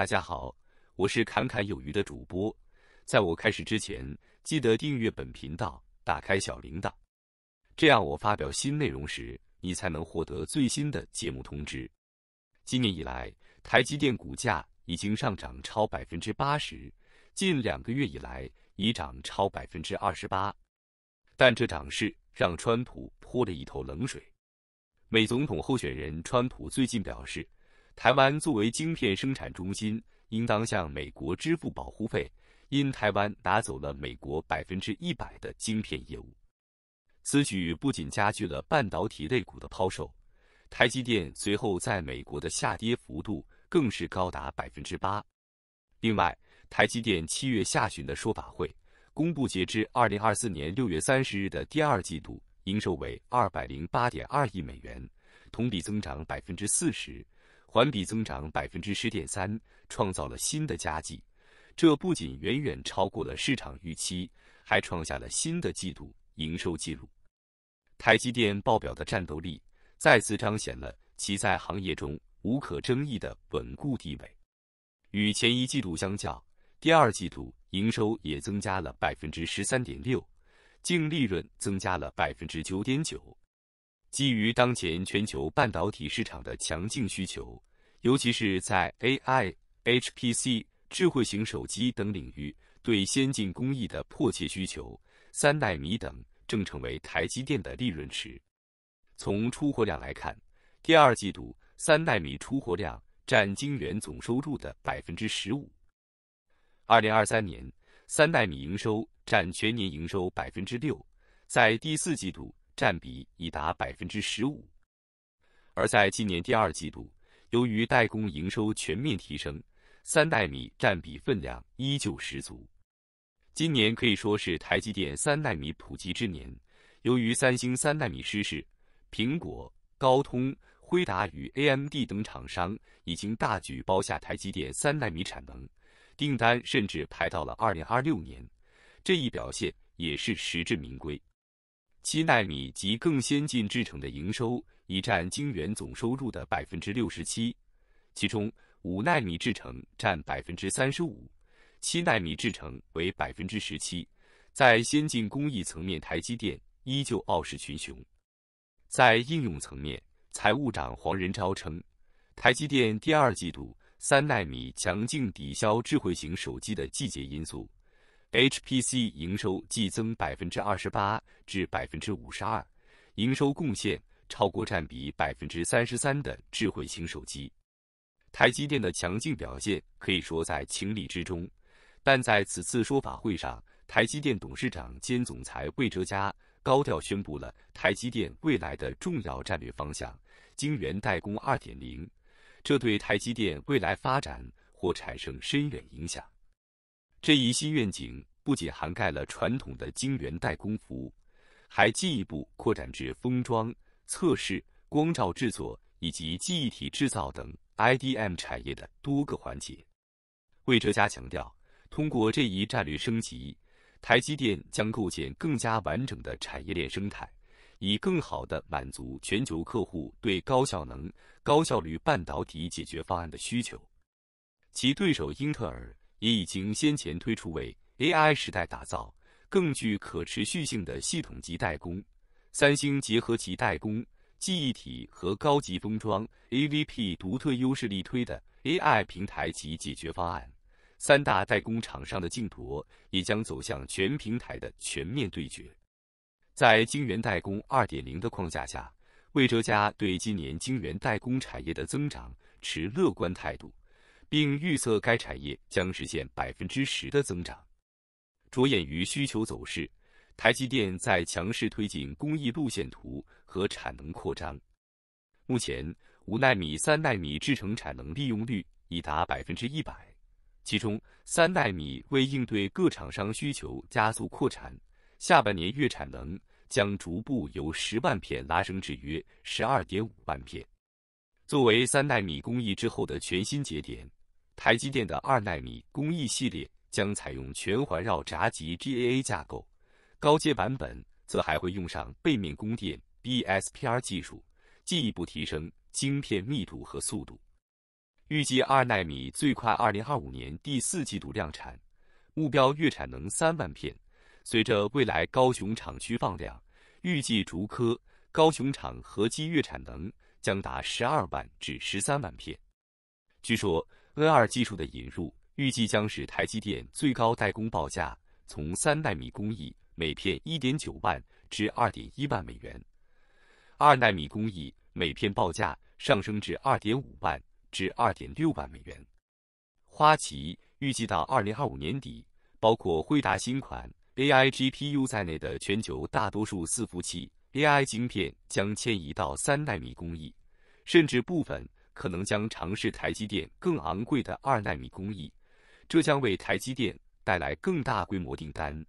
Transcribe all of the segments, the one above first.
大家好，我是侃侃有余的主播。在我开始之前，记得订阅本频道，打开小铃铛，这样我发表新内容时，你才能获得最新的节目通知。今年以来，台积电股价已经上涨超百分之八十，近两个月以来已涨超百分之二十八。但这涨势让川普泼了一头冷水。美总统候选人川普最近表示。台湾作为晶片生产中心，应当向美国支付保护费，因台湾拿走了美国百分之一百的晶片业务。此举不仅加剧了半导体类股的抛售，台积电随后在美国的下跌幅度更是高达百分之八。另外，台积电七月下旬的说法会公布，截至二零二四年六月三十日的第二季度营收为二百零八点二亿美元，同比增长百分之四十。环比增长百分之十点三，创造了新的佳绩。这不仅远远超过了市场预期，还创下了新的季度营收记录。台积电报表的战斗力再次彰显了其在行业中无可争议的稳固地位。与前一季度相较，第二季度营收也增加了百分之十三点六，净利润增加了百分之九点九。基于当前全球半导体市场的强劲需求，尤其是在 AI、HPC、智慧型手机等领域对先进工艺的迫切需求，三纳米等正成为台积电的利润池。从出货量来看，第二季度三纳米出货量占晶圆总收入的百分之十五。二零二三年，三纳米营收占全年营收百分之六，在第四季度。占比已达百分之十五。而在今年第二季度，由于代工营收全面提升，三代米占比分量依旧十足。今年可以说是台积电三代米普及之年。由于三星三代米失势，苹果、高通、辉达与 AMD 等厂商已经大举包下台积电三代米产能，订单甚至排到了二零二六年。这一表现也是实至名归。七纳米及更先进制程的营收已占晶圆总收入的百分之六十七，其中五纳米制程占百分之三十五，七纳米制程为百分之十七。在先进工艺层面，台积电依旧傲视群雄。在应用层面，财务长黄仁昭称，台积电第二季度三纳米强劲抵消智慧型手机的季节因素。HPC 营收季增百分之二十八至百分之五十二，营收贡献超过占比百分之三十三的智慧型手机。台积电的强劲表现可以说在情理之中，但在此次说法会上，台积电董事长兼总裁魏哲嘉高调宣布了台积电未来的重要战略方向——晶圆代工二点零，这对台积电未来发展或产生深远影响。这一新愿景不仅涵盖了传统的晶圆代工服务，还进一步扩展至封装、测试、光照制作以及记忆体制造等 IDM 产业的多个环节。魏哲嘉强调，通过这一战略升级，台积电将构建更加完整的产业链生态，以更好地满足全球客户对高效能、高效率半导体解决方案的需求。其对手英特尔。也已经先前推出为 AI 时代打造更具可持续性的系统级代工。三星结合其代工、记忆体和高级封装 AVP 独特优势力推的 AI 平台及解决方案，三大代工厂商的竞夺也将走向全平台的全面对决。在晶圆代工2.0的框架下，魏哲嘉对今年晶圆代工产业的增长持乐观态度。并预测该产业将实现百分之十的增长。着眼于需求走势，台积电在强势推进工艺路线图和产能扩张。目前，五纳米、三纳米制程产能利用率已达百分之一百。其中，三纳米为应对各厂商需求，加速扩产，下半年月产能将逐步由十万片拉升至约十二点五万片。作为三纳米工艺之后的全新节点。台积电的二纳米工艺系列将采用全环绕闸极 GAA 架构，高阶版本则还会用上背面供电 BSPR 技术，进一步提升晶片密度和速度。预计二纳米最快二零二五年第四季度量产，目标月产能三万片。随着未来高雄厂区放量，预计竹科高雄厂合计月产能将达十二万至十三万片。据说。N2 技术的引入预计将使台积电最高代工报价从3纳米工艺每片1.9万至2.1万美元，2纳米工艺每片报价上升至2.5万至2.6万美元。花旗预计到2025年底，包括辉达新款 AI GPU 在内的全球大多数伺服器 AI 芯片将迁移到3纳米工艺，甚至部分。可能将尝试台积电更昂贵的二纳米工艺，这将为台积电带来更大规模订单。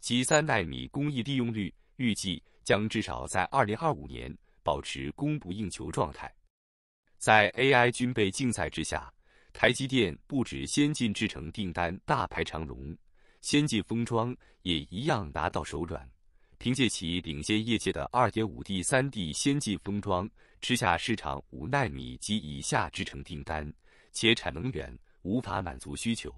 其三纳米工艺利用率预计将至少在二零二五年保持供不应求状态。在 AI 军备竞赛之下，台积电不止先进制程订单大排长龙，先进封装也一样拿到手软。凭借其领先业界的 2.5D、3D 先进封装，吃下市场5纳米及以下制程订单，且产能远无法满足需求。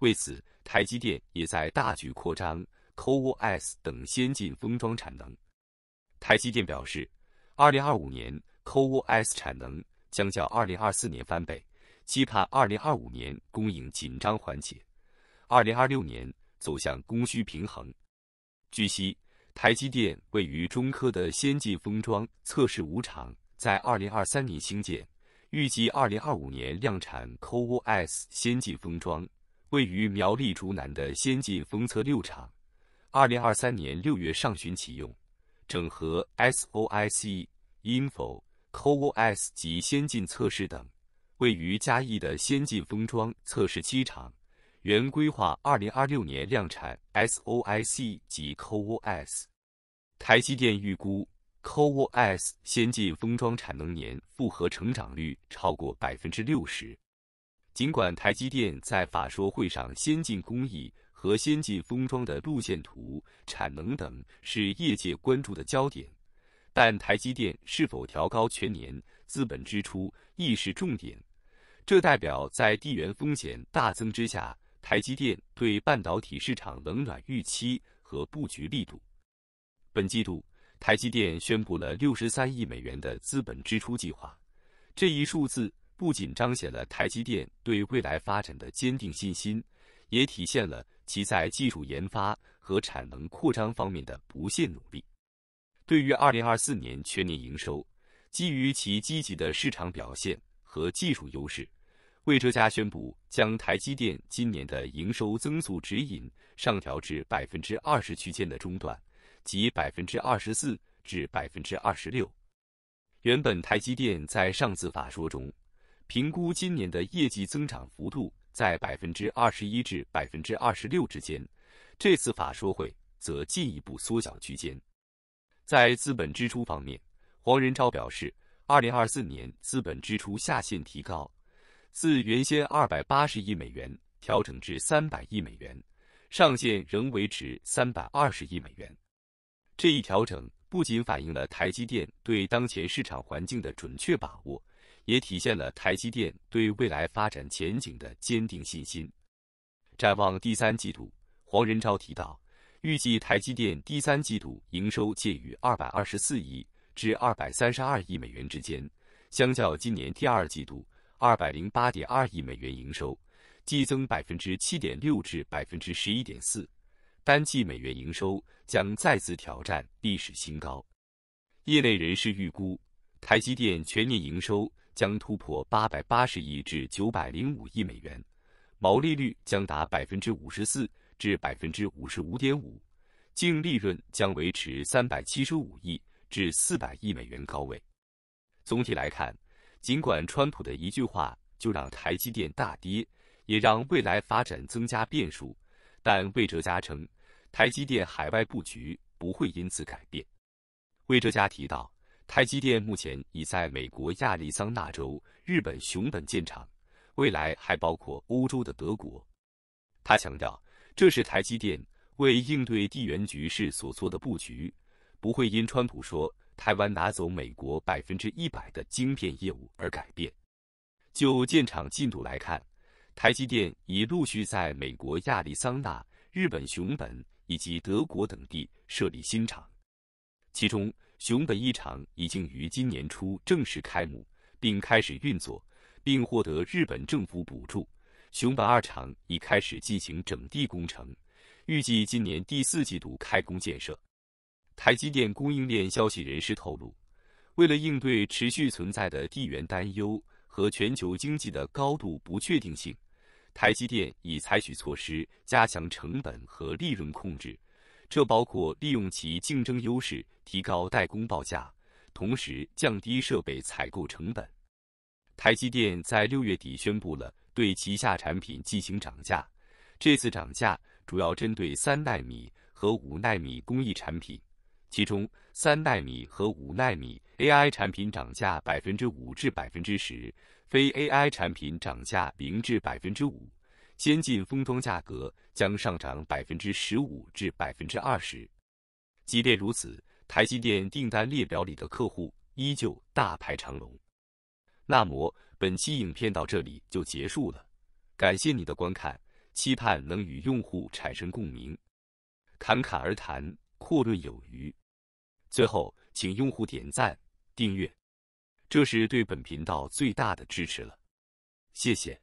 为此，台积电也在大举扩张 CoWoS 等先进封装产能。台积电表示，2025年 CoWoS 产能将较2024年翻倍，期盼2025年供应紧张缓解，2026年走向供需平衡。据悉。台积电位于中科的先进封装测试五厂在二零二三年兴建，预计二零二五年量产 CoWoS 先进封装；位于苗栗竹南的先进封测六厂，二零二三年六月上旬启用，整合 SOIc、i n f o CoWoS 及先进测试等；位于嘉义的先进封装测试七厂。原规划二零二六年量产 SOI C 及 Coos，台积电预估 Coos 先进封装产能年复合成长率超过百分之六十。尽管台积电在法说会上先进工艺和先进封装的路线图、产能等是业界关注的焦点，但台积电是否调高全年资本支出亦是重点。这代表在地缘风险大增之下。台积电对半导体市场冷暖预期和布局力度。本季度，台积电宣布了六十三亿美元的资本支出计划。这一数字不仅彰显了台积电对未来发展的坚定信心，也体现了其在技术研发和产能扩张方面的不懈努力。对于二零二四年全年营收，基于其积极的市场表现和技术优势。魏哲家宣布将台积电今年的营收增速指引上调至百分之二十区间的中段，即百分之二十四至百分之二十六。原本台积电在上次法说中评估今年的业绩增长幅度在百分之二十一至百分之二十六之间，这次法说会则进一步缩小区间。在资本支出方面，黄仁昭表示，二零二四年资本支出下限提高。自原先二百八十亿美元调整至三百亿美元上限，仍维持三百二十亿美元。这一调整不仅反映了台积电对当前市场环境的准确把握，也体现了台积电对未来发展前景的坚定信心。展望第三季度，黄仁昭提到，预计台积电第三季度营收介于二百二十四亿至二百三十二亿美元之间，相较今年第二季度。二百零八点二亿美元营收，季增百分之七点六至百分之十一点四，单季美元营收将再次挑战历史新高。业内人士预估，台积电全年营收将突破八百八十亿至九百零五亿美元，毛利率将达百分之五十四至百分之五十五点五，净利润将维持三百七十五亿至四百亿美元高位。总体来看。尽管川普的一句话就让台积电大跌，也让未来发展增加变数，但魏哲家称，台积电海外布局不会因此改变。魏哲家提到，台积电目前已在美国亚利桑那州、日本熊本建厂，未来还包括欧洲的德国。他强调，这是台积电为应对地缘局势所做的布局，不会因川普说。台湾拿走美国百分之一百的晶片业务而改变。就建厂进度来看，台积电已陆续在美国亚利桑那、日本熊本以及德国等地设立新厂。其中，熊本一厂已经于今年初正式开幕并开始运作，并获得日本政府补助。熊本二厂已开始进行整地工程，预计今年第四季度开工建设。台积电供应链消息人士透露，为了应对持续存在的地缘担忧和全球经济的高度不确定性，台积电已采取措施加强成本和利润控制。这包括利用其竞争优势提高代工报价，同时降低设备采购成本。台积电在六月底宣布了对旗下产品进行涨价，这次涨价主要针对三纳米和五纳米工艺产品。其中，三纳米和五纳米 AI 产品涨价百分之五至百分之十，非 AI 产品涨价零至百分之五，先进封装价格将上涨百分之十五至百分之二十。即便如此，台积电订单列表里的客户依旧大排长龙。那么，本期影片到这里就结束了，感谢你的观看，期盼能与用户产生共鸣，侃侃而谈，阔论有余。最后，请用户点赞、订阅，这是对本频道最大的支持了，谢谢。